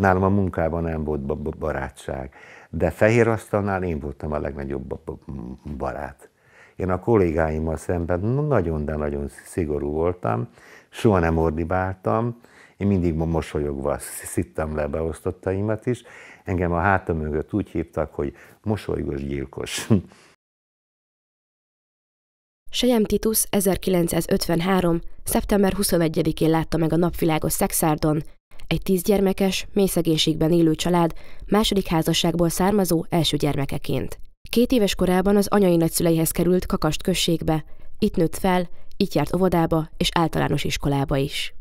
Nálam a munkában nem volt barátság, de fehér asztalnál én voltam a legnagyobb barát. Én a kollégáimmal szemben nagyon, de nagyon szigorú voltam, soha nem ordibáltam, én mindig mosolyogva szittem le beosztottaimat is. Engem a hátam mögött úgy hívtak, hogy mosolygos gyilkos. Sejem Titus 1953. szeptember 21-én látta meg a Napvilágos Szexárdon, egy tízgyermekes, mélyszegénységben élő család második házasságból származó első gyermekeként. Két éves korában az anyai nagyszüleihez került Kakast községbe, itt nőtt fel, itt járt óvodába és általános iskolába is.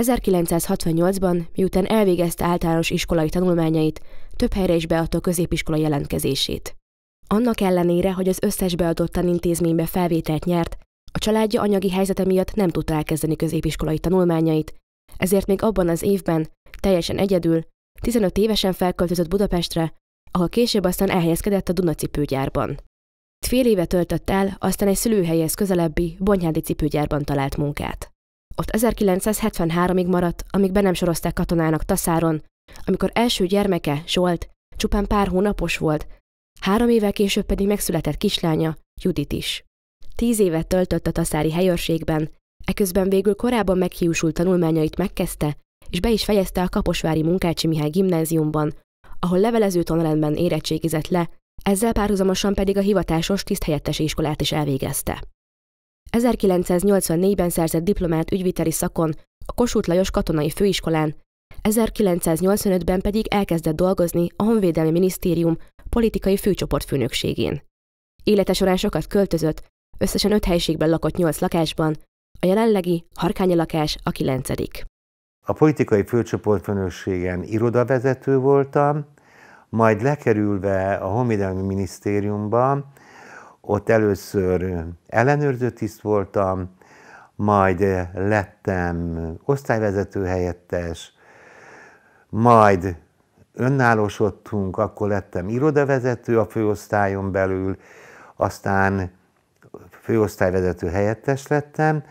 1968-ban, miután elvégezte általános iskolai tanulmányait, több helyre is beadta a középiskola jelentkezését. Annak ellenére, hogy az összes beadott tanintézménybe felvételt nyert, a családja anyagi helyzete miatt nem tudta elkezdeni középiskolai tanulmányait, ezért még abban az évben, teljesen egyedül, 15 évesen felköltözött Budapestre, ahol később aztán elhelyezkedett a cipőgyárban. Fél éve töltött el, aztán egy szülőhelyhez közelebbi, Bonyhádi cipőgyárban talált munkát. Ott 1973-ig maradt, amíg be nem sorozták katonának Taszáron, amikor első gyermeke, Zsolt, csupán pár hónapos volt, három évvel később pedig megszületett kislánya, Judit is. Tíz évet töltött a taszári helyőrségben, Eközben végül korábban meghiúsult tanulmányait megkezdte, és be is fejezte a Kaposvári Munkácsi Mihály gimnáziumban, ahol levelező tanrendben érettségizett le, ezzel párhuzamosan pedig a hivatásos tiszthelyettesi iskolát is elvégezte. 1984-ben szerzett diplomát ügyviteli szakon a Kossuth Lajos Katonai Főiskolán, 1985-ben pedig elkezdett dolgozni a Honvédelmi Minisztérium politikai főcsoport főnökségén. Élete során sokat költözött, összesen öt helységben lakott nyolc lakásban, a jelenlegi Harkányi lakás a kilencedik. A politikai főcsoportfőnökségen irodavezető voltam, majd lekerülve a Honvédelmi Minisztériumba, ott először ellenőrző tiszt voltam, majd lettem osztályvezető helyettes, majd önállósodtunk, akkor lettem irodavezető a főosztályon belül, aztán főosztályvezető helyettes lettem,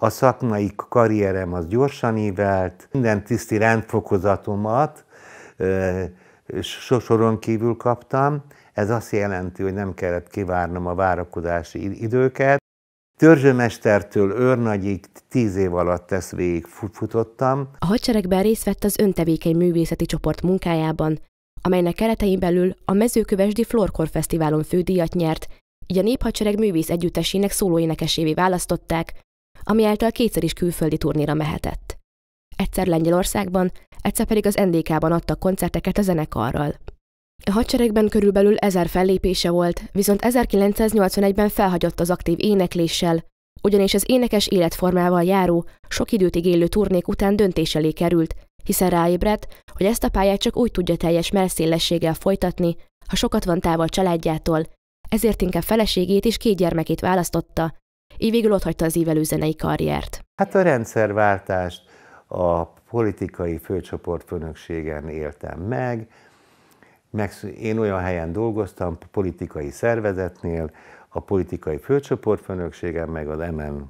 a szakmai karrierem az gyorsan ívelt, minden tiszti rendfokozatomat soron kívül kaptam, ez azt jelenti, hogy nem kellett kivárnom a várakozási időket. Törzsömestertől őrnagyig tíz év alatt tesz végig futottam. A hadseregben részt vett az öntevékeny művészeti csoport munkájában, amelynek keretein belül a Mezőkövesdi Florkor Fesztiválon fődíjat nyert, így a Néphadsereg művész együttesének szólóénekesévé választották, ami által kétszer is külföldi turnéra mehetett. Egyszer Lengyelországban, egyszer pedig az NDK-ban adta koncerteket a zenekarral. A hadseregben körülbelül ezer fellépése volt, viszont 1981-ben felhagyott az aktív énekléssel, ugyanis az énekes életformával járó, sok időt igénylő turnék után döntés elé került, hiszen ráébredt, hogy ezt a pályát csak úgy tudja teljes merszélességgel folytatni, ha sokat van távol családjától, ezért inkább feleségét és két gyermekét választotta, így végül hagyta az ívelő zenei karriert. Hát a rendszerváltást a politikai főcsoportfőnökségen éltem meg, meg én olyan helyen dolgoztam, politikai szervezetnél, a politikai főcsoportfőnökségen, meg az MN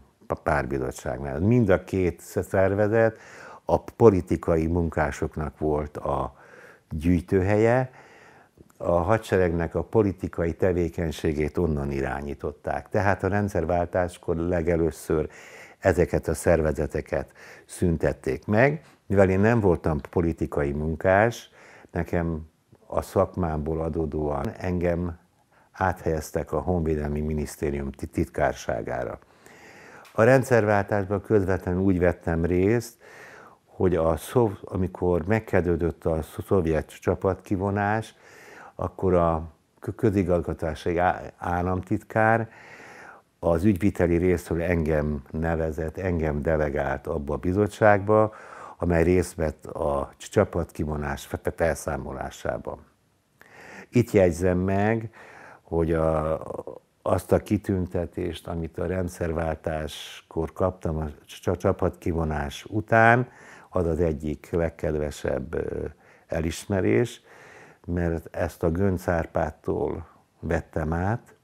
párbizottságnál. Mind a két szervezet a politikai munkásoknak volt a gyűjtőhelye, a hadseregnek a politikai tevékenységét onnan irányították. Tehát a rendszerváltáskor legelőször ezeket a szervezeteket szüntették meg. Mivel én nem voltam politikai munkás, nekem a szakmámból adódóan engem áthelyeztek a Honvédelmi Minisztérium titkárságára. A rendszerváltásban közvetlenül úgy vettem részt, hogy a szov, amikor megkedődött a szovjet csapatkivonás, akkor a közigazgatási államtitkár az ügyviteli részről engem nevezett, engem delegált abba a bizottságba, amely részt vett a csapatkivonás felszámolásában. Itt jegyzem meg, hogy a, azt a kitüntetést, amit a rendszerváltáskor kaptam a csapatkivonás után, az az egyik legkedvesebb elismerés, mert ezt a Gönc Árpádtól vettem át,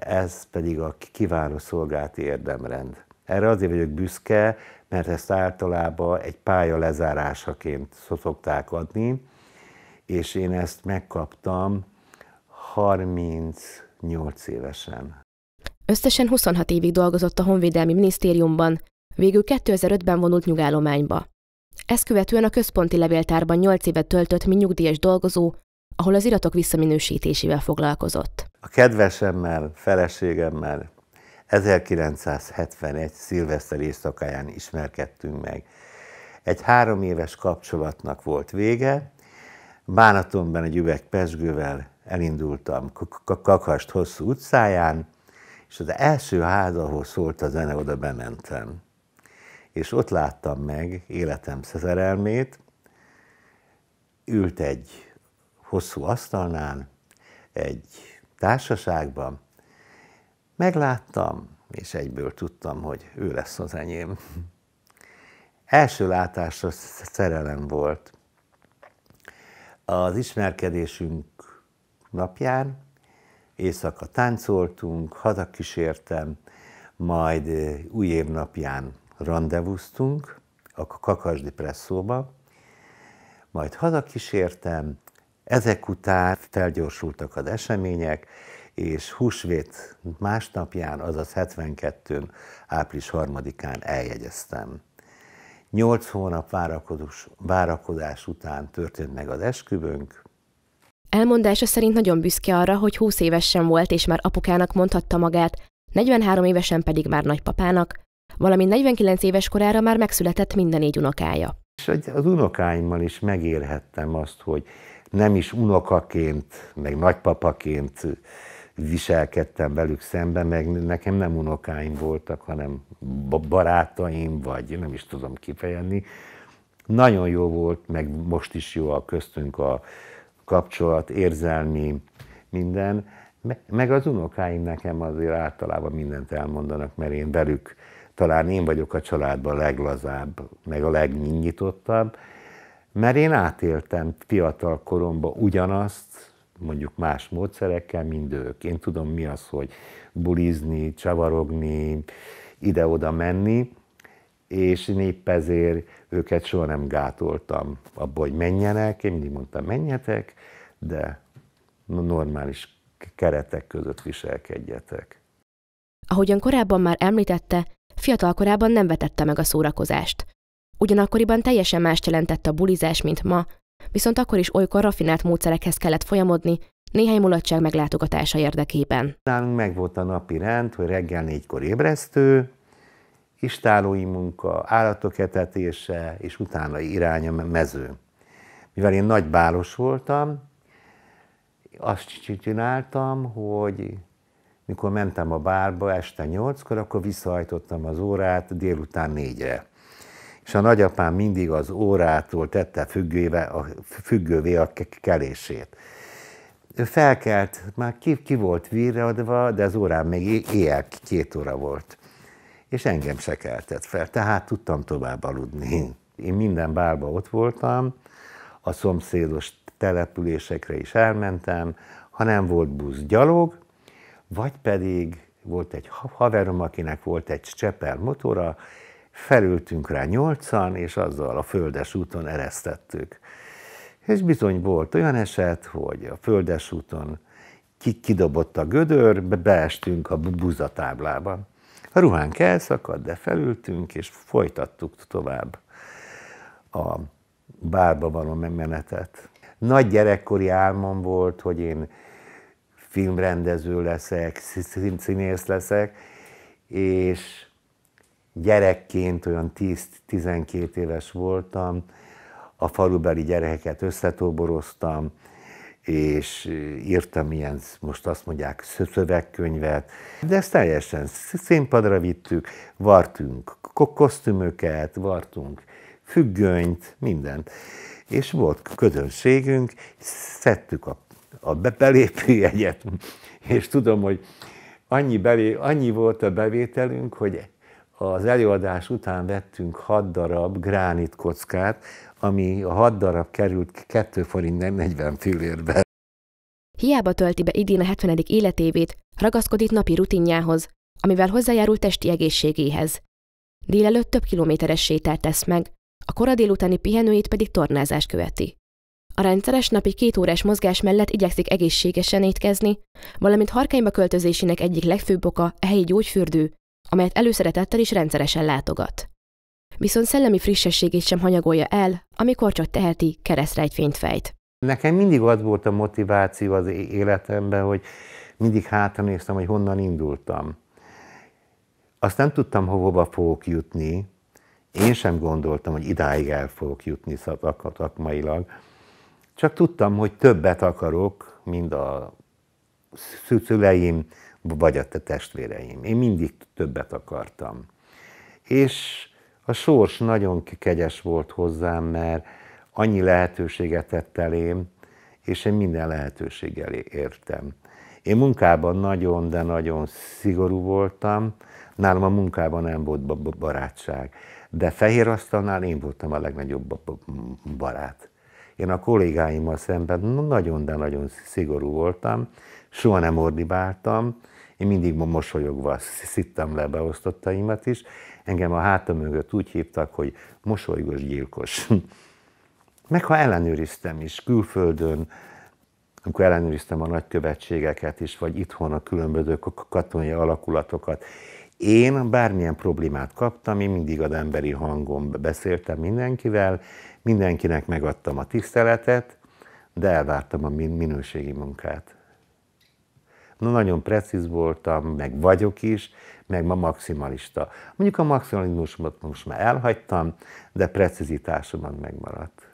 ez pedig a kiváló szolgálati érdemrend. Erre azért vagyok büszke, mert ezt általában egy pálya lezárásaként szokták adni, és én ezt megkaptam 38 évesen. Összesen 26 évig dolgozott a Honvédelmi Minisztériumban, végül 2005-ben vonult nyugállományba. Ezt követően a központi levéltárban 8 évet töltött, mint nyugdíjas dolgozó, ahol az iratok visszaminősítésével foglalkozott. A kedvesemmel, feleségemmel 1971. szilveszter éjszakáján ismerkedtünk meg. Egy három éves kapcsolatnak volt vége, Bánatomban egy üveg pesgővel elindultam Kakast hosszú utcáján, és az első ház, ahol szólt a zene, oda bementem és ott láttam meg életem szerelmét, ült egy hosszú asztalnál, egy társaságban, megláttam, és egyből tudtam, hogy ő lesz az enyém. Első látásra szerelem volt. Az ismerkedésünk napján éjszaka táncoltunk, hazakísértem, majd új év napján rendezvúztunk a Kakasdi presszóba, majd hazakísértem, ezek után felgyorsultak az események, és húsvét másnapján, azaz 72 április 3-án eljegyeztem. Nyolc hónap várakozás, várakozás után történt meg az esküvőnk. Elmondása szerint nagyon büszke arra, hogy 20 évesen volt, és már apukának mondhatta magát, 43 évesen pedig már nagypapának, valamint 49 éves korára már megszületett minden négy unokája. És az unokáimmal is megérhettem azt, hogy nem is unokaként, meg nagypapaként viselkedtem velük szemben, meg nekem nem unokáim voltak, hanem barátaim, vagy nem is tudom kifejezni. Nagyon jó volt, meg most is jó a köztünk a kapcsolat, érzelmi, minden. Meg az unokáim nekem azért általában mindent elmondanak, mert én velük talán én vagyok a családban leglazább, meg a legnyitottabb, mert én átéltem fiatal koromban ugyanazt, mondjuk más módszerekkel, mint ők. Én tudom, mi az, hogy bulizni, csavarogni, ide-oda menni, és én épp ezért őket soha nem gátoltam abból, hogy menjenek. Én mindig mondtam, menjetek, de normális keretek között viselkedjetek. Ahogyan korábban már említette, Fiatal korában nem vetette meg a szórakozást. Ugyanakkoriban teljesen más jelentett a bulizás, mint ma, viszont akkor is olykor rafinált módszerekhez kellett folyamodni, néhány mulatság meglátogatása érdekében. Nálunk megvolt a napi rend, hogy reggel négykor ébresztő, istálói munka, állatok etetése, és utána irány a mező. Mivel én bálos voltam, azt csináltam, hogy mikor mentem a bárba este nyolckor, akkor visszahajtottam az órát délután négyre. És a nagyapám mindig az órától tette függővé a, függővé a kelését. Ő felkelt, már ki, ki volt virradva, de az órán még éjjel két óra volt. És engem se keltett fel, tehát tudtam tovább aludni. Én minden bárba ott voltam, a szomszédos településekre is elmentem, ha nem volt busz, gyalog, vagy pedig volt egy haverom, akinek volt egy csepel motora, felültünk rá nyolcan, és azzal a földes úton eresztettük. És bizony volt olyan eset, hogy a földes úton kidobott a gödör, beestünk a buzatáblába. A ruhánk elszakadt, de felültünk, és folytattuk tovább a bárba való menetet. Nagy gyerekkori álmom volt, hogy én filmrendező leszek, színész leszek, és gyerekként olyan 10-12 éves voltam, a falubeli gyerekeket összetóboroztam, és írtam ilyen, most azt mondják, szövegkönyvet, de ezt teljesen színpadra vittük, vartunk kosztümöket, vartunk függönyt, mindent. És volt közönségünk, szedtük a a jegyet, és tudom, hogy annyi, belé, annyi volt a bevételünk, hogy az előadás után vettünk hat darab gránit kockát, ami a hat darab került 2 forint 40 fillérbe. Hiába tölti be idén a 70. életévét, ragaszkodik napi rutinjához, amivel hozzájárul testi egészségéhez. Délelőtt több kilométeres sétát tesz meg, a kora délutáni pihenőjét pedig tornázás követi. A rendszeres napi két órás mozgás mellett igyekszik egészségesen étkezni, valamint harkányba költözésének egyik legfőbb oka a e helyi gyógyfürdő, amelyet előszeretettel is rendszeresen látogat. Viszont szellemi frissességét sem hanyagolja el, amikor csak teheti, egy fényt fejt. Nekem mindig az volt a motiváció az életemben, hogy mindig hátra néztem, hogy honnan indultam. Azt nem tudtam, hova fogok jutni. Én sem gondoltam, hogy idáig el fogok jutni szakmailag. Csak tudtam, hogy többet akarok, mint a szüleim, vagy a testvéreim. Én mindig többet akartam. És a sors nagyon kegyes volt hozzám, mert annyi lehetőséget tett elém, és én minden lehetőséggel értem. Én munkában nagyon, de nagyon szigorú voltam, nálam a munkában nem volt barátság, de fehér asztalnál én voltam a legnagyobb barát. Én a kollégáimmal szemben nagyon, de nagyon szigorú voltam, soha nem ordibáltam, én mindig mosolyogva szittem le beosztottaimat is. Engem a hátam mögött úgy hívtak, hogy mosolygos gyilkos. Meg ha ellenőriztem is külföldön, amikor ellenőriztem a nagykövetségeket is, vagy itthon a különböző katonai alakulatokat, én bármilyen problémát kaptam, én mindig az emberi hangon beszéltem mindenkivel, Mindenkinek megadtam a tiszteletet, de elvártam a min- minőségi munkát. Na, nagyon precíz voltam, meg vagyok is, meg ma maximalista. Mondjuk a maximalizmusomat most már elhagytam, de precizitásomban megmaradt.